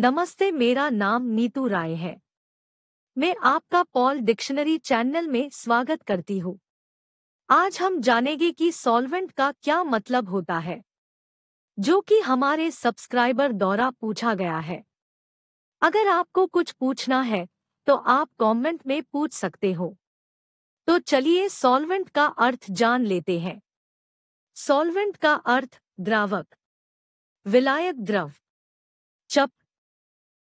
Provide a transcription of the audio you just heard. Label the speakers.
Speaker 1: नमस्ते मेरा नाम नीतू राय है मैं आपका पॉल डिक्शनरी चैनल में स्वागत करती हूँ आज हम जानेंगे कि सॉल्वेंट का क्या मतलब होता है जो कि हमारे सब्सक्राइबर द्वारा पूछा गया है अगर आपको कुछ पूछना है तो आप कमेंट में पूछ सकते हो तो चलिए सॉल्वेंट का अर्थ जान लेते हैं सॉल्वेंट का अर्थ द्रावक विलायक द्रव चप